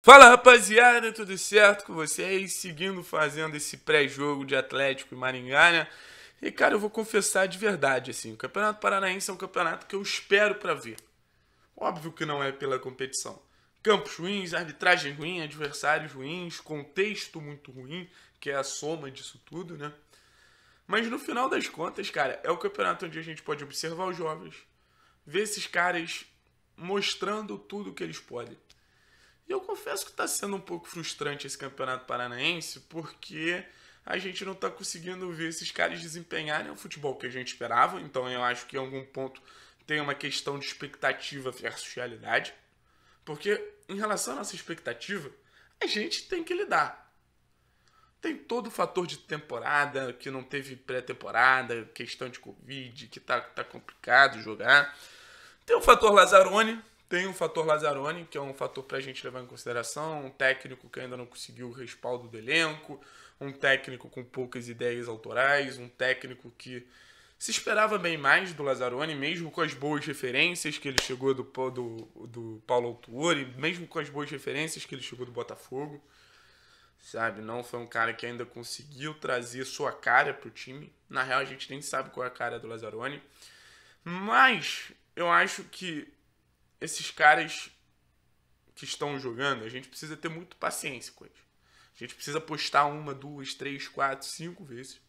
Fala rapaziada, tudo certo com vocês? Seguindo fazendo esse pré-jogo de Atlético e Maringá, né? E cara, eu vou confessar de verdade, assim, o Campeonato Paranaense é um campeonato que eu espero para ver. Óbvio que não é pela competição. Campos ruins, arbitragem ruim, adversários ruins, contexto muito ruim, que é a soma disso tudo, né? Mas no final das contas, cara, é o campeonato onde a gente pode observar os jovens, ver esses caras mostrando tudo o que eles podem e eu confesso que está sendo um pouco frustrante esse campeonato paranaense, porque a gente não está conseguindo ver esses caras desempenharem o futebol que a gente esperava. Então eu acho que em algum ponto tem uma questão de expectativa versus realidade. Porque em relação à nossa expectativa, a gente tem que lidar. Tem todo o fator de temporada, que não teve pré-temporada, questão de Covid, que tá, tá complicado jogar. Tem o fator Lazzaroni, tem o fator Lazzaroni, que é um fator para a gente levar em consideração, um técnico que ainda não conseguiu o respaldo do elenco, um técnico com poucas ideias autorais, um técnico que se esperava bem mais do Lazzaroni, mesmo com as boas referências que ele chegou do, do, do Paulo Autuori, mesmo com as boas referências que ele chegou do Botafogo. Sabe, não foi um cara que ainda conseguiu trazer sua cara pro time. Na real, a gente nem sabe qual é a cara do Lazzaroni. Mas eu acho que esses caras que estão jogando, a gente precisa ter muito paciência com eles. A gente precisa apostar uma, duas, três, quatro, cinco vezes.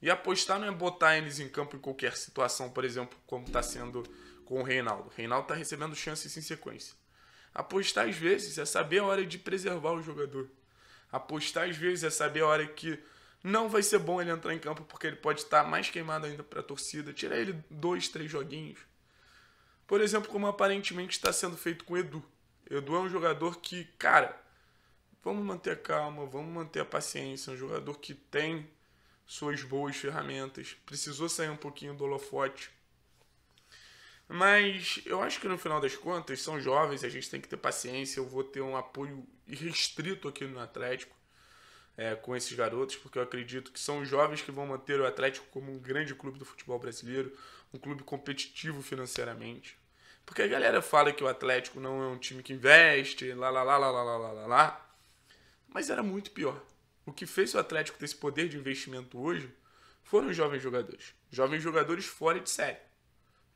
E apostar não é botar eles em campo em qualquer situação, por exemplo, como está sendo com o Reinaldo. O Reinaldo está recebendo chances em sequência. Apostar às vezes é saber a hora de preservar o jogador. Apostar às vezes é saber a hora que não vai ser bom ele entrar em campo porque ele pode estar tá mais queimado ainda para a torcida. Tirar ele dois, três joguinhos. Por exemplo, como aparentemente está sendo feito com Edu. Edu é um jogador que, cara, vamos manter a calma, vamos manter a paciência. É um jogador que tem suas boas ferramentas, precisou sair um pouquinho do holofote. Mas eu acho que no final das contas, são jovens, a gente tem que ter paciência. Eu vou ter um apoio restrito aqui no Atlético é, com esses garotos, porque eu acredito que são os jovens que vão manter o Atlético como um grande clube do futebol brasileiro, um clube competitivo financeiramente. Porque a galera fala que o Atlético não é um time que investe, lá, lá, lá, lá, lá, lá, lá, lá. Mas era muito pior. O que fez o Atlético ter esse poder de investimento hoje foram os jovens jogadores. Jovens jogadores fora de série.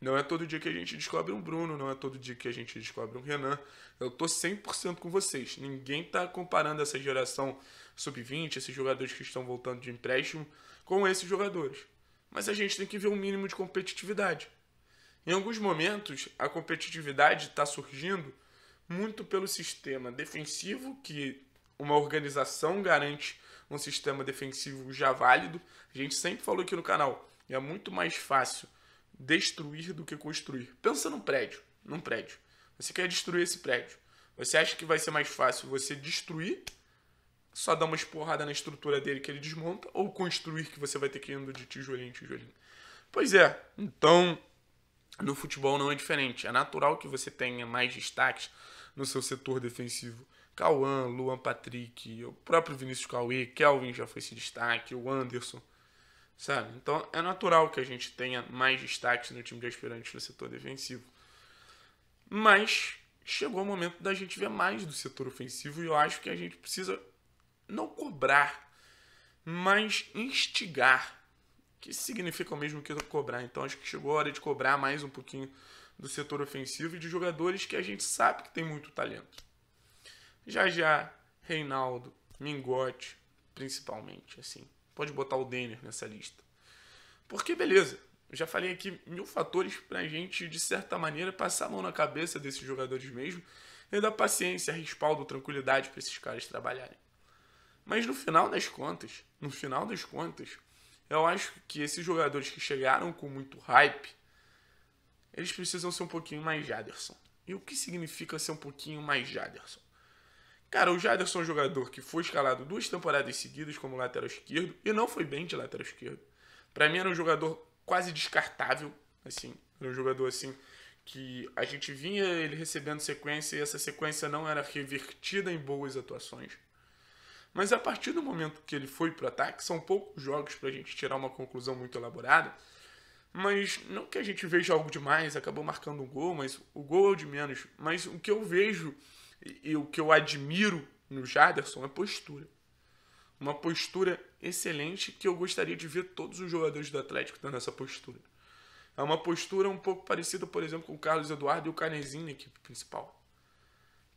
Não é todo dia que a gente descobre um Bruno, não é todo dia que a gente descobre um Renan. Eu tô 100% com vocês. Ninguém tá comparando essa geração sub-20, esses jogadores que estão voltando de empréstimo, com esses jogadores. Mas a gente tem que ver um mínimo de competitividade. Em alguns momentos, a competitividade está surgindo muito pelo sistema defensivo, que uma organização garante um sistema defensivo já válido. A gente sempre falou aqui no canal, é muito mais fácil destruir do que construir. Pensa num prédio, num prédio. Você quer destruir esse prédio. Você acha que vai ser mais fácil você destruir, só dar uma esporrada na estrutura dele que ele desmonta, ou construir que você vai ter que ir indo de tijolinho em tijolinho? Pois é, então no futebol não é diferente. É natural que você tenha mais destaques no seu setor defensivo. Cauã, Luan Patrick, o próprio Vinícius Cauê, Kelvin já foi esse destaque, o Anderson sabe? Então é natural que a gente tenha mais destaques no time de aspirantes no setor defensivo. Mas chegou o momento da gente ver mais do setor ofensivo e eu acho que a gente precisa não cobrar, mas instigar, que significa o mesmo que cobrar. Então acho que chegou a hora de cobrar mais um pouquinho do setor ofensivo e de jogadores que a gente sabe que tem muito talento. Já já, Reinaldo, Mingote, principalmente, assim. Pode botar o Denner nessa lista. Porque, beleza, já falei aqui mil fatores para a gente, de certa maneira, passar a mão na cabeça desses jogadores mesmo e dar paciência, respaldo, tranquilidade para esses caras trabalharem. Mas no final das contas, no final das contas, eu acho que esses jogadores que chegaram com muito hype, eles precisam ser um pouquinho mais Jaderson. E o que significa ser um pouquinho mais Jaderson? Cara, o Jaderson é um jogador que foi escalado duas temporadas seguidas como lateral esquerdo e não foi bem de lateral esquerdo. Para mim era um jogador quase descartável, assim, era um jogador assim que a gente vinha ele recebendo sequência e essa sequência não era revertida em boas atuações. Mas a partir do momento que ele foi pro ataque, são poucos jogos pra gente tirar uma conclusão muito elaborada. Mas não que a gente veja algo demais, acabou marcando um gol, mas o gol é o de menos. Mas o que eu vejo e, o que eu admiro no Jaderson é postura. Uma postura excelente que eu gostaria de ver todos os jogadores do Atlético dando essa postura. É uma postura um pouco parecida, por exemplo, com o Carlos Eduardo e o Carnezinho na equipe principal.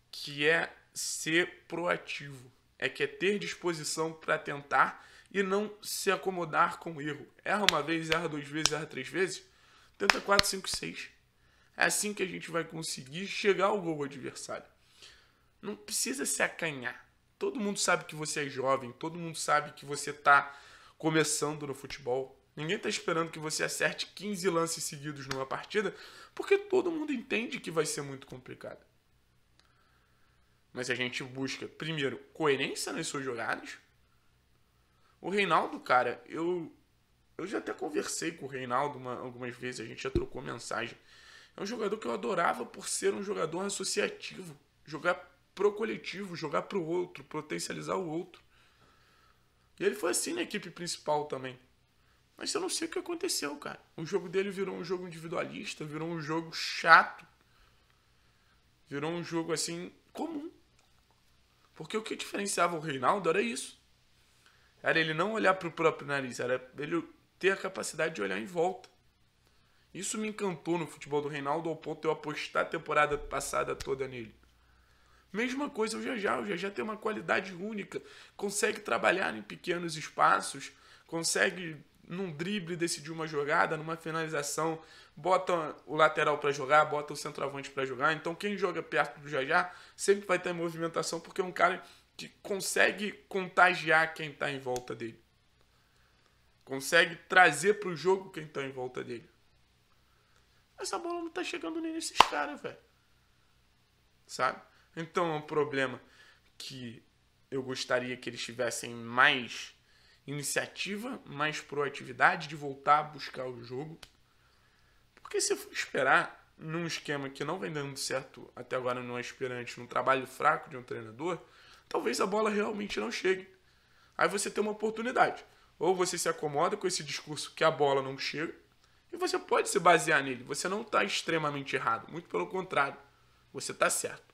Que é ser proativo. É que é ter disposição para tentar e não se acomodar com o erro. Erra uma vez, erra duas vezes, erra três vezes. Tenta quatro, cinco, seis. É assim que a gente vai conseguir chegar ao gol adversário. Não precisa se acanhar. Todo mundo sabe que você é jovem, todo mundo sabe que você está começando no futebol. Ninguém está esperando que você acerte 15 lances seguidos numa partida, porque todo mundo entende que vai ser muito complicado. Mas a gente busca, primeiro, coerência nas suas jogadas. O Reinaldo, cara, eu eu já até conversei com o Reinaldo uma, algumas vezes, a gente já trocou mensagem. É um jogador que eu adorava por ser um jogador associativo, jogar pro coletivo, jogar pro outro, potencializar o outro. E ele foi assim na equipe principal também. Mas eu não sei o que aconteceu, cara. O jogo dele virou um jogo individualista, virou um jogo chato. Virou um jogo assim comum. Porque o que diferenciava o Reinaldo era isso. Era ele não olhar pro próprio nariz, era ele ter a capacidade de olhar em volta. Isso me encantou no futebol do Reinaldo ao ponto de eu apostar a temporada passada toda nele. Mesma coisa o Jajá. O Jajá tem uma qualidade única. Consegue trabalhar em pequenos espaços, consegue num drible decidir uma jogada, numa finalização, bota o lateral para jogar, bota o centroavante para jogar. Então quem joga perto do Jajá sempre vai estar em movimentação porque é um cara que consegue contagiar quem está em volta dele. Consegue trazer para o jogo quem está em volta dele. Essa bola não está chegando nem nesses caras, velho. Sabe? Então é um problema que eu gostaria que eles tivessem mais iniciativa, mais proatividade de voltar a buscar o jogo. Porque se for esperar num esquema que não vem dando certo até agora no aspirante, é num trabalho fraco de um treinador, talvez a bola realmente não chegue. Aí você tem uma oportunidade. Ou você se acomoda com esse discurso que a bola não chega, e você pode se basear nele. Você não está extremamente errado, muito pelo contrário, você está certo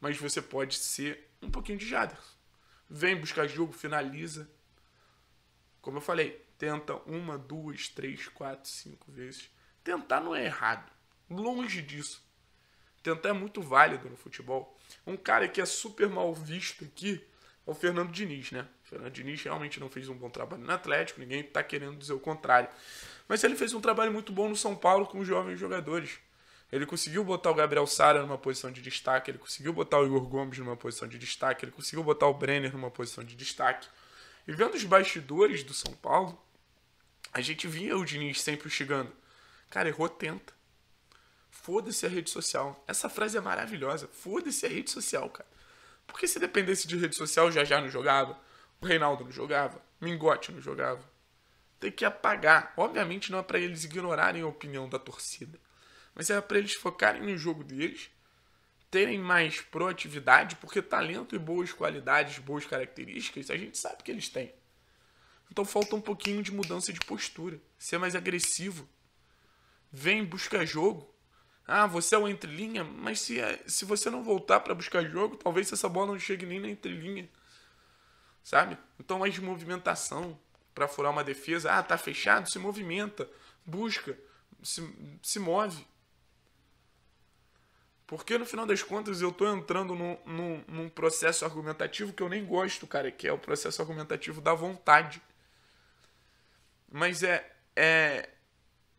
mas você pode ser um pouquinho de Jaderson. Vem buscar jogo, finaliza. Como eu falei, tenta uma, duas, três, quatro, cinco vezes. Tentar não é errado. Longe disso. Tentar é muito válido no futebol. Um cara que é super mal visto aqui é o Fernando Diniz, né? O Fernando Diniz realmente não fez um bom trabalho no Atlético, ninguém está querendo dizer o contrário. Mas ele fez um trabalho muito bom no São Paulo com os jovens jogadores. Ele conseguiu botar o Gabriel Sara numa posição de destaque, ele conseguiu botar o Igor Gomes numa posição de destaque, ele conseguiu botar o Brenner numa posição de destaque. E vendo os bastidores do São Paulo, a gente via o Diniz sempre chegando. Cara, errou, tenta. Foda-se a rede social. Essa frase é maravilhosa. Foda-se a rede social, cara. Porque se dependesse de rede social, já já não jogava. O Reinaldo não jogava. o Mingote não jogava. Tem que apagar. Obviamente não é para eles ignorarem a opinião da torcida mas era para eles focarem no jogo deles, terem mais proatividade, porque talento e boas qualidades, boas características, a gente sabe que eles têm. Então falta um pouquinho de mudança de postura, ser mais agressivo. Vem, busca jogo. Ah, você é o entrelinha, mas se, é, se você não voltar para buscar jogo, talvez essa bola não chegue nem na entrelinha. Sabe? Então mais de movimentação para furar uma defesa. Ah, tá fechado, se movimenta, busca, se, se move. Porque no final das contas eu tô entrando num, no num, processo argumentativo que eu nem gosto, cara, que é o processo argumentativo da vontade. Mas é, é,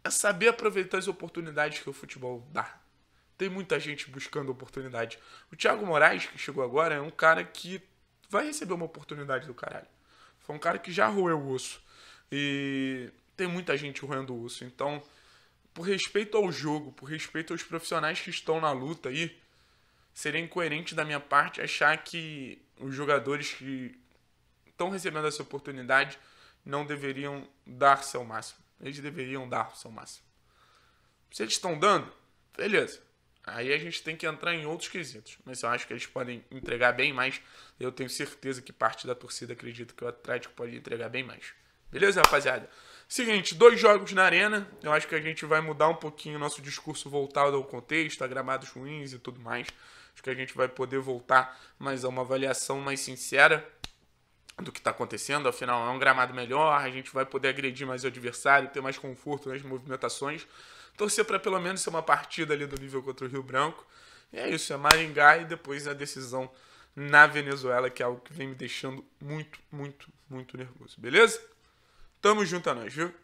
é saber aproveitar as oportunidades que o futebol dá. Tem muita gente buscando oportunidade. O Thiago Moraes, que chegou agora, é um cara que vai receber uma oportunidade do caralho. Foi um cara que já roeu o osso. E tem muita gente roendo o osso. Então, por respeito ao jogo, por respeito aos profissionais que estão na luta aí, seria incoerente da minha parte achar que os jogadores que estão recebendo essa oportunidade não deveriam dar seu máximo. Eles deveriam dar seu máximo. Se eles estão dando, beleza. Aí a gente tem que entrar em outros quesitos. Mas eu acho que eles podem entregar bem mais. Eu tenho certeza que parte da torcida acredita que o Atlético pode entregar bem mais. Beleza, rapaziada? Seguinte, dois jogos na arena. Eu acho que a gente vai mudar um pouquinho o nosso discurso voltado ao contexto, a gramados ruins e tudo mais. Acho que a gente vai poder voltar mais a uma avaliação mais sincera do que está acontecendo. Afinal, é um gramado melhor, a gente vai poder agredir mais o adversário, ter mais conforto nas movimentações. Torcer para pelo menos ser uma partida ali do nível contra o Rio Branco. E é isso, é Maringá e depois a decisão na Venezuela, que é algo que vem me deixando muito, muito, muito nervoso. Beleza? Tamo junto a é nós, viu?